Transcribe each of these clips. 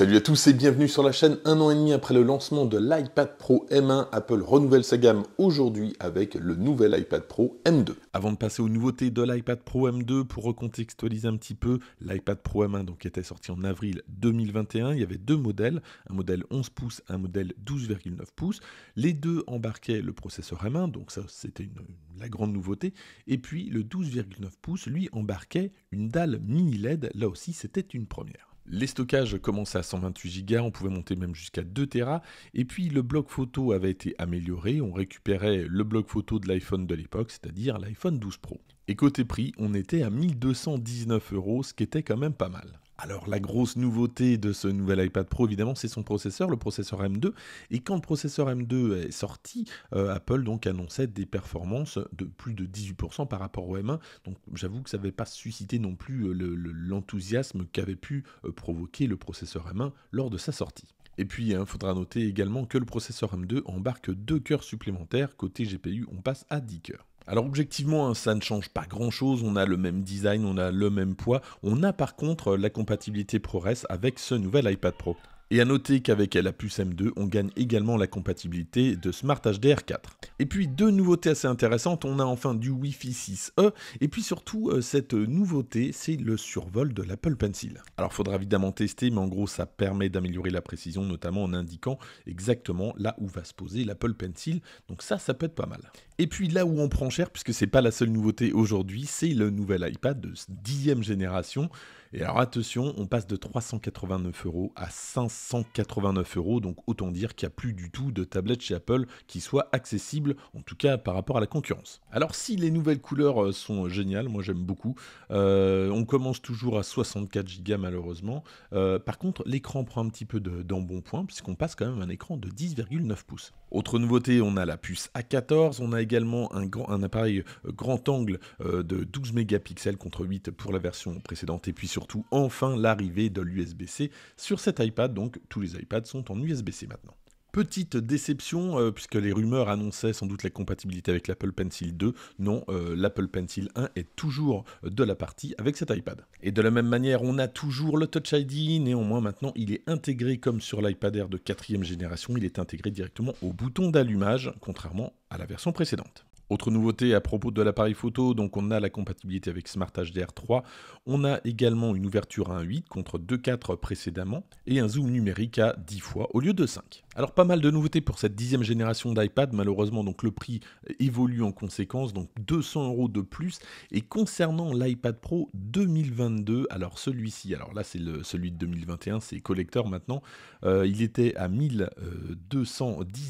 Salut à tous et bienvenue sur la chaîne. Un an et demi après le lancement de l'iPad Pro M1, Apple renouvelle sa gamme aujourd'hui avec le nouvel iPad Pro M2. Avant de passer aux nouveautés de l'iPad Pro M2, pour recontextualiser un petit peu, l'iPad Pro M1 donc était sorti en avril 2021. Il y avait deux modèles, un modèle 11 pouces, un modèle 12,9 pouces. Les deux embarquaient le processeur M1, donc ça c'était la grande nouveauté. Et puis le 12,9 pouces, lui, embarquait une dalle mini LED. Là aussi, c'était une première. Les stockages commençaient à 128 Go, on pouvait monter même jusqu'à 2 Tera. Et puis le bloc photo avait été amélioré, on récupérait le bloc photo de l'iPhone de l'époque, c'est-à-dire l'iPhone 12 Pro. Et côté prix, on était à 1219 euros, ce qui était quand même pas mal. Alors la grosse nouveauté de ce nouvel iPad Pro, évidemment, c'est son processeur, le processeur M2. Et quand le processeur M2 est sorti, euh, Apple donc annonçait des performances de plus de 18% par rapport au M1. Donc j'avoue que ça n'avait pas suscité non plus euh, l'enthousiasme qu'avait pu euh, provoquer le processeur M1 lors de sa sortie. Et puis, il hein, faudra noter également que le processeur M2 embarque deux cœurs supplémentaires. Côté GPU, on passe à 10 cœurs. Alors objectivement, hein, ça ne change pas grand-chose, on a le même design, on a le même poids, on a par contre la compatibilité ProRes avec ce nouvel iPad Pro. Et à noter qu'avec la puce M2, on gagne également la compatibilité de Smart HDR 4. Et puis deux nouveautés assez intéressantes, on a enfin du Wi-Fi 6E, et puis surtout euh, cette nouveauté, c'est le survol de l'Apple Pencil. Alors il faudra évidemment tester, mais en gros ça permet d'améliorer la précision, notamment en indiquant exactement là où va se poser l'Apple Pencil, donc ça, ça peut être pas mal. Et puis là où on prend cher, puisque c'est pas la seule nouveauté aujourd'hui, c'est le nouvel iPad de 10 e génération, et alors attention, on passe de 389 euros à 589 euros, donc autant dire qu'il n'y a plus du tout de tablette chez Apple qui soit accessible, en tout cas par rapport à la concurrence. Alors si les nouvelles couleurs euh, sont géniales, moi j'aime beaucoup, euh, on commence toujours à 64 Go malheureusement. Euh, par contre, l'écran prend un petit peu d'embonpoint, puisqu'on passe quand même à un écran de 10,9 pouces. Autre nouveauté, on a la puce A14, on a également un, grand, un appareil grand angle de 12 mégapixels contre 8 pour la version précédente, et puis sur surtout enfin l'arrivée de l'USB-C sur cet iPad, donc tous les iPads sont en USB-C maintenant. Petite déception, euh, puisque les rumeurs annonçaient sans doute la compatibilité avec l'Apple Pencil 2. Non, euh, l'Apple Pencil 1 est toujours de la partie avec cet iPad. Et de la même manière, on a toujours le Touch ID, néanmoins maintenant il est intégré comme sur l'iPad Air de 4 génération, il est intégré directement au bouton d'allumage, contrairement à la version précédente. Autre nouveauté à propos de l'appareil photo, donc on a la compatibilité avec Smart HDR 3, on a également une ouverture à 1.8 contre 2.4 précédemment et un zoom numérique à 10 fois au lieu de 5. Alors pas mal de nouveautés pour cette dixième génération d'iPad, malheureusement donc le prix évolue en conséquence, donc 200 euros de plus. Et concernant l'iPad Pro 2022, alors celui-ci, alors là c'est celui de 2021, c'est collector maintenant, euh, il était à 1219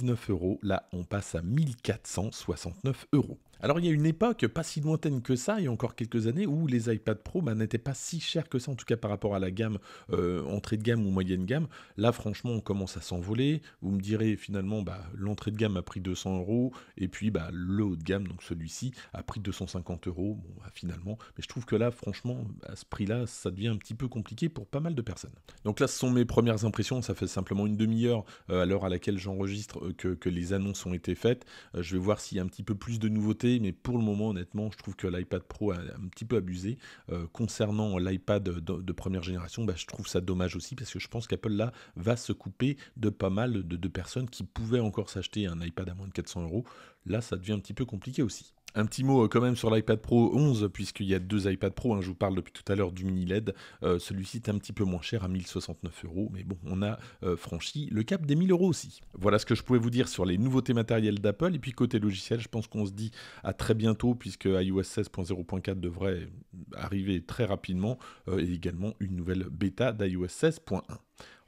euh, euros, là on passe à 1469 euros euros. Alors il y a une époque pas si lointaine que ça, il y a encore quelques années, où les iPad Pro bah, n'étaient pas si chers que ça, en tout cas par rapport à la gamme euh, entrée de gamme ou moyenne gamme. Là franchement on commence à s'envoler. Vous me direz finalement bah, l'entrée de gamme a pris 200 euros et puis bah, le haut de gamme, donc celui-ci, a pris 250 euros. finalement, mais je trouve que là franchement à ce prix-là ça devient un petit peu compliqué pour pas mal de personnes. Donc là ce sont mes premières impressions, ça fait simplement une demi-heure euh, à l'heure à laquelle j'enregistre euh, que, les annonces ont été faites. je vais voir s'il y a un petit peu plus de nouveautés mais pour le moment, honnêtement, je trouve que l'iPad Pro a un petit peu abusé. Euh, concernant l'iPad de, première génération, bah, je trouve ça dommage aussi, parce que je pense qu'Apple, là, va se couper de pas mal de, de personnes qui pouvaient encore s'acheter un iPad à moins de 400 euros. Là, ça devient un petit peu compliqué aussi. Un petit mot euh, quand même sur l'iPad Pro 11, puisqu'il y a deux iPad Pro, hein. je vous parle depuis tout à l'heure du mini LED, euh, celui-ci est un petit peu moins cher à 1069 euros, mais bon, on a euh, franchi le cap des 1000 euros aussi. Voilà ce que je pouvais vous dire sur les nouveautés matérielles d'Apple, et puis côté logiciel, je pense qu'on se dit à très bientôt, puisque iOS 16.0.4 devrait arriver très rapidement, et également une nouvelle bêta d'iOS 16.1.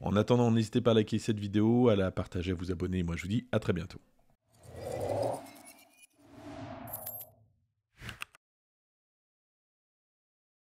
En attendant, n'hésitez pas à liker cette vidéo, à la partager, à vous abonner, moi je vous dis à très bientôt.